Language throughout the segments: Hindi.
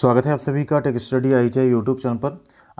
स्वागत है आप सभी का tech study I T I YouTube channel पर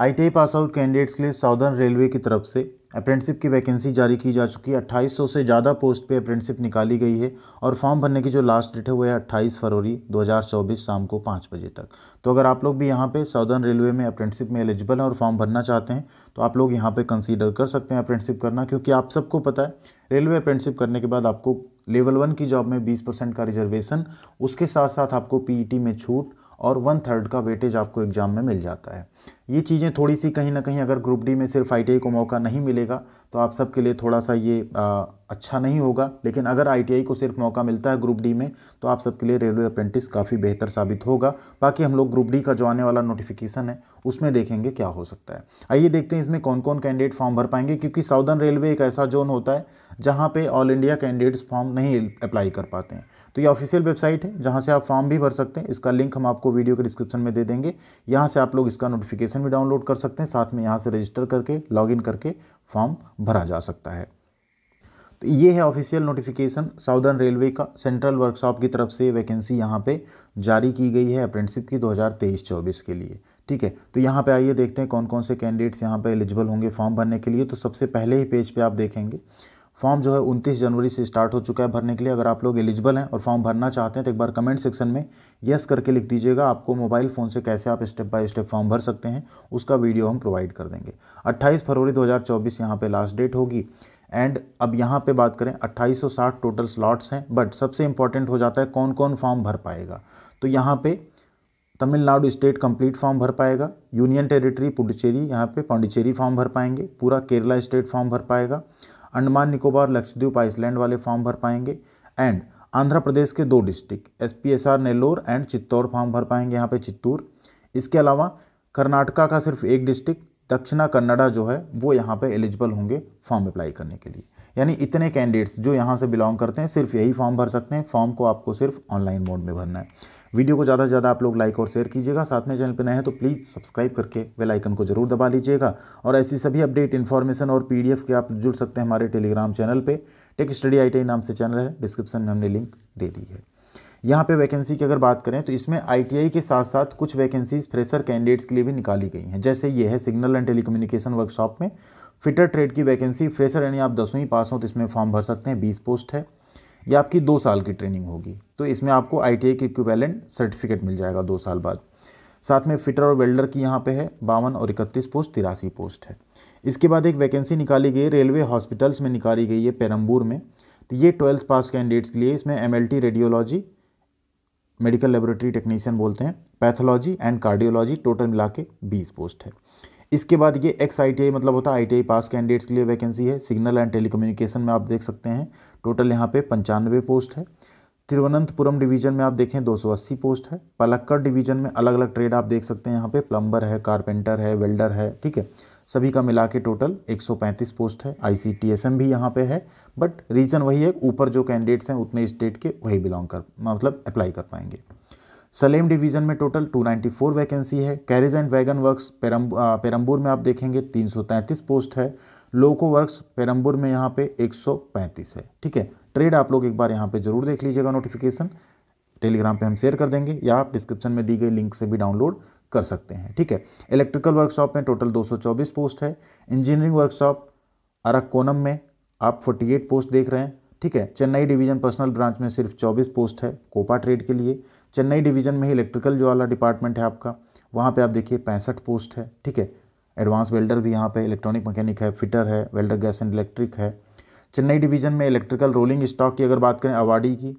आई पास आउट कैंडिडेट्स के लिए साउदर्न रेलवे की तरफ से अप्रेंटिसिप की वैकेंसी जारी की जा चुकी है 2800 से ज़्यादा पोस्ट पे अप्रेंटिसिप निकाली गई है और फॉर्म भरने की जो लास्ट डेट है वो है 28 फरवरी 2024 शाम को पाँच बजे तक तो अगर आप लोग भी यहाँ पे साउदर्न रेलवे में अप्रेंटिसिप में एलिजिबल हैं और फॉर्म भरना चाहते हैं तो आप लोग यहाँ पर कंसिडर कर सकते हैं अप्रेंटिसिप करना क्योंकि आप सबको पता है रेलवे अप्रेंटिसिप करने के बाद आपको लेवल वन की जॉब में बीस का रिजर्वेशन उसके साथ साथ आपको पी e में छूट और वन थर्ड का वेटेज आपको एग्ज़ाम में मिल जाता है ये चीज़ें थोड़ी सी कहीं ना कहीं अगर ग्रुप डी में सिर्फ आई को मौका नहीं मिलेगा तो आप सबके लिए थोड़ा सा ये आ, अच्छा नहीं होगा लेकिन अगर आई को सिर्फ मौका मिलता है ग्रुप डी में तो आप सबके लिए रेलवे अप्रेंटिस काफ़ी बेहतर साबित होगा बाकी हम लोग ग्रुप डी का जो आने वाला नोटिफिकेशन है उसमें देखेंगे क्या हो सकता है आइए देखते हैं इसमें कौन कौन कैंडिडेट फॉर्म भर पाएंगे क्योंकि साउदर्न रेलवे एक ऐसा जोन होता है जहाँ पे ऑल इंडिया कैंडिडेट्स फॉर्म नहीं अप्लाई कर पाते हैं तो ये ऑफिशियल वेबसाइट है जहाँ से आप फॉर्म भी भर सकते हैं इसका लिंक हम आपको आपको वीडियो के डिस्क्रिप्शन में दे देंगे यहाँ से आप लोग इसका नोटिफिकेशन भी डाउनलोड कर सकते हैं साथ में यहाँ से रजिस्टर करके लॉगिन करके फॉर्म भरा जा सकता है तो ये है ऑफिशियल नोटिफिकेशन साउदर्न रेलवे का सेंट्रल वर्कशॉप की तरफ से वैकेंसी यहाँ पर जारी की गई है अप्रेंटिसिप की दो हज़ार के लिए ठीक है तो यहाँ पे आइए देखते हैं कौन कौन से कैंडिडेट्स यहाँ पे एलिजिबल होंगे फॉर्म भरने के लिए तो सबसे पहले ही पेज पे आप देखेंगे फॉर्म जो है 29 जनवरी से स्टार्ट हो चुका है भरने के लिए अगर आप लोग एलिजिबल हैं और फॉर्म भरना चाहते हैं तो एक बार कमेंट सेक्शन में यस करके लिख दीजिएगा आपको मोबाइल फ़ोन से कैसे आप स्टेप बाय स्टेप फॉर्म भर सकते हैं उसका वीडियो हम प्रोवाइड कर देंगे 28 फरवरी 2024 यहाँ पर लास्ट डेट होगी एंड अब यहाँ पर बात करें साठ टोटल स्लॉट्स हैं बट सबसे इंपॉर्टेंट हो जाता है कौन कौन फॉर्म भर पाएगा तो यहाँ पर तमिलनाडु स्टेट कंप्लीट फॉर्म भर पाएगा यूनियन टेरिटरी पुडुचेरी यहाँ पे पांडिचेरी फॉर्म भर पाएंगे पूरा केरला स्टेट फॉर्म भर पाएगा अंडमान निकोबार लक्षद्वीप आइसलैंड वाले फॉर्म भर पाएंगे एंड आंध्र प्रदेश के दो district S P S R Nellore and Chittoor form भर पाएंगे यहाँ पे चित्तूर इसके अलावा कर्नाटका का सिर्फ एक डिस्ट्रिक्ट दक्षिणा कन्नडा जो है वो यहाँ पे एलिजिबल होंगे फॉर्म अप्लाई करने के लिए यानी इतने कैंडिडेट्स जो यहाँ से बिलोंग करते हैं सिर्फ यही फॉर्म भर सकते हैं फॉर्म को आपको सिर्फ ऑनलाइन मोड में भरना है वीडियो को ज़्यादा से ज़्यादा आप लोग लाइक और शेयर कीजिएगा साथ में चैनल पर नए हैं तो प्लीज़ सब्सक्राइब करके बेल आइकन को जरूर दबा लीजिएगा और ऐसी सभी अपडेट इन्फॉर्मेशन और पी के आप जुड़ सकते हैं हमारे टेलीग्राम चैनल पर टेक स्टडी आई नाम से चैनल है डिस्क्रिप्शन में हमने लिंक दे दी है यहाँ पे वैकेंसी की अगर बात करें तो इसमें आईटीआई के साथ साथ कुछ वैकेंसीज फ्रेशर कैंडिडेट्स के लिए भी निकाली गई हैं जैसे ये है सिग्नल एंड टेलीकम्युनिकेशन वर्कशॉप में फिटर ट्रेड की वैकेंसी फ्रेशर यानी आप दसवीं पास हो तो इसमें फॉर्म भर सकते हैं बीस पोस्ट है ये आपकी दो साल की ट्रेनिंग होगी तो इसमें आपको आई टी आई के सर्टिफिकेट मिल जाएगा दो साल बाद साथ में फिटर और वेल्डर की यहाँ पे है बावन और इकतीस पोस्ट तिरासी पोस्ट है इसके बाद एक वैकेंसी निकाली गई रेलवे हॉस्पिटल्स में निकाली गई है पेरम्बूर में तो ये ट्वेल्थ पास कैंडिडेट्स के लिए इसमें um radiology medical laboratory technician बोलते हैं पैथोलॉजी एंड कार्डियोलॉजी टोटल मिला के बीस पोस्ट है इसके बाद ये एक्स आई मतलब होता है आई पास कैंडिडेट्स के लिए वैकेंसी है सिग्नल एंड टेलीकम्युनिकेशन में आप देख सकते हैं टोटल यहाँ पे पंचानवे पोस्ट है तिरुवनंतपुरम डिवीजन में आप देखें 280 पोस्ट है पलक्कड़ डिवीजन में अलग अलग ट्रेड आप देख सकते हैं यहाँ पे प्लम्बर है कारपेंटर है वेल्डर है ठीक है सभी का मिला के टोटल 135 पोस्ट है एम भी यहाँ पे है बट रीज़न वही है ऊपर जो कैंडिडेट्स हैं उतने स्टेट के वही बिलोंग कर मतलब अप्लाई कर पाएंगे सलेम डिवीज़न में टोटल 294 वैकेंसी है carriage and wagon works Perambur में आप देखेंगे 333 पोस्ट है लोको वर्क्स पेरम्बूर में यहाँ पे 135 है ठीक है ट्रेड आप लोग एक बार यहाँ पे जरूर देख लीजिएगा नोटिफिकेशन टेलीग्राम पे हम शेयर कर देंगे या आप डिस्क्रिप्शन में दी गई लिंक से भी डाउनलोड कर सकते हैं ठीक है इलेक्ट्रिकल वर्कशॉप में टोटल दो पोस्ट है इंजीनियरिंग वर्कशॉप अरकोनम में आप फोर्टी पोस्ट देख रहे हैं ठीक है चेन्नई डिवीजन पर्सनल ब्रांच में सिर्फ 24 पोस्ट है कोपा ट्रेड के लिए चेन्नई डिवीजन में ही इलेक्ट्रिकल जो वाला डिपार्टमेंट है आपका वहाँ पे आप देखिए पैंसठ पोस्ट है ठीक है एडवांस वेल्डर भी यहाँ पे इलेक्ट्रॉनिक मैकेनिक है फिटर है वेल्डर गैस एंड इलेक्ट्रिक है चेन्नई डिवीजन में इलेक्ट्रिकल रोलिंग स्टॉक की अगर बात करें अवाडी की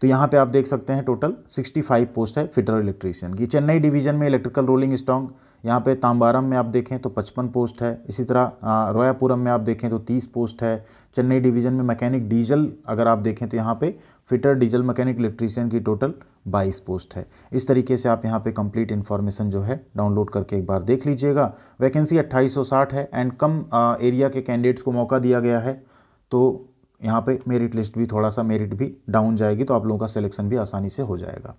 तो यहाँ पे आप देख सकते हैं टोटल 65 पोस्ट है फिटर इलेक्ट्रीशियन की चेन्नई डिवीजन में इलेक्ट्रिकल रोलिंग स्टॉक यहाँ पे तांबारम में आप देखें तो 55 पोस्ट है इसी तरह रोयापुरम में आप देखें तो 30 पोस्ट है चेन्नई डिवीज़न में मैकेनिक डीजल अगर आप देखें तो यहाँ पे फिटर डीजल मैकेनिक इलेक्ट्रीशियन की टोटल 22 पोस्ट है इस तरीके से आप यहाँ पे कंप्लीट इन्फॉर्मेशन जो है डाउनलोड करके एक बार देख लीजिएगा वैकेंसी अट्ठाईस है एंड कम आ, एरिया के कैंडिडेट्स को मौका दिया गया है तो यहाँ पे मेरिट लिस्ट भी थोड़ा सा मेरिट भी डाउन जाएगी तो आप लोगों का सिलेक्शन भी आसानी से हो जाएगा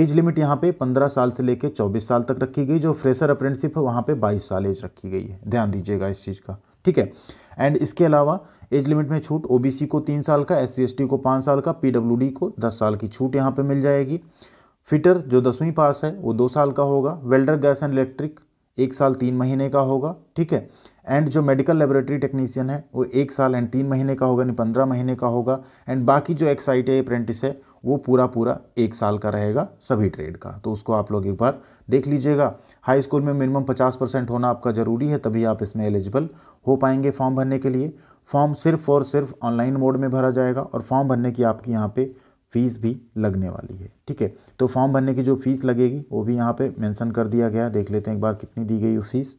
एज लिमिट यहाँ पे 15 साल से लेके 24 साल तक रखी गई जो फ्रेशर अप्रेंटिसिप है वहाँ पे 22 साल एज रखी गई है ध्यान दीजिएगा इस चीज़ का ठीक है एंड इसके अलावा एज लिमिट में छूट ओबीसी को तीन साल का एस सी को पाँच साल का पी को दस साल की छूट यहाँ पर मिल जाएगी फिटर जो दसवीं पास है वो दो साल का होगा वेल्डर गैस एंड इलेक्ट्रिक एक साल तीन महीने का होगा ठीक है एंड जो मेडिकल लेबोरेटरी टेक्नीसियन है वो एक साल एंड तीन महीने का होगा यानी पंद्रह महीने का होगा एंड बाकी जो एक्स आई अप्रेंटिस है वो पूरा पूरा एक साल का रहेगा सभी ट्रेड का तो उसको आप लोग एक बार देख लीजिएगा हाई स्कूल में मिनिमम पचास परसेंट होना आपका ज़रूरी है तभी आप इसमें एलिजिबल हो पाएंगे फॉर्म भरने के लिए फॉर्म सिर्फ और सिर्फ ऑनलाइन मोड में भरा जाएगा और फॉर्म भरने की आपकी यहाँ पे फ़ीस भी लगने वाली है ठीक है तो फॉर्म भरने की जो फ़ीस लगेगी वो भी यहाँ पे मेंशन कर दिया गया देख लेते हैं एक बार कितनी दी गई फीस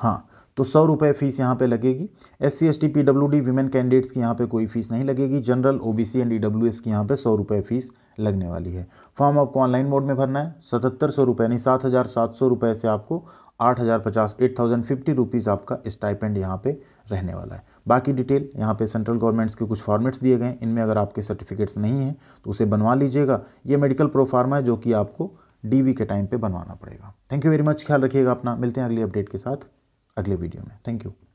हाँ तो सौ रुपये फ़ीस यहाँ पे लगेगी S C S T P W D women candidates की यहाँ पे कोई फ़ीस नहीं लगेगी general O B C and E W S की यहाँ पे सौ रुपये फ़ीस लगने वाली है फॉर्म आपको ऑनलाइन मोड में भरना है सतहत्तर सौ रुपये यानी सात हज़ार सात सौ रुपये से आपको आठ हज़ार पचास एट थाउजेंड फिफ्टी रुपीज़ आपका स्टाइपेंड यहाँ पे रहने वाला है बाकी डिटेल यहाँ पे सेंट्रल गवर्नमेंट्स के कुछ फॉर्मेट्स दिए गए इनमें अगर आपके सर्टिफिकेट्स नहीं हैं तो उसे बनवा लीजिएगा ये मेडिकल प्रोफार्मा है जो कि आपको डीवी के टाइम पे बनवाना पड़ेगा थैंक यू वेरी मच ख्याल रखिएगा अपना मिलते हैं अगली अपडेट के साथ अगले वीडियो में थैंक यू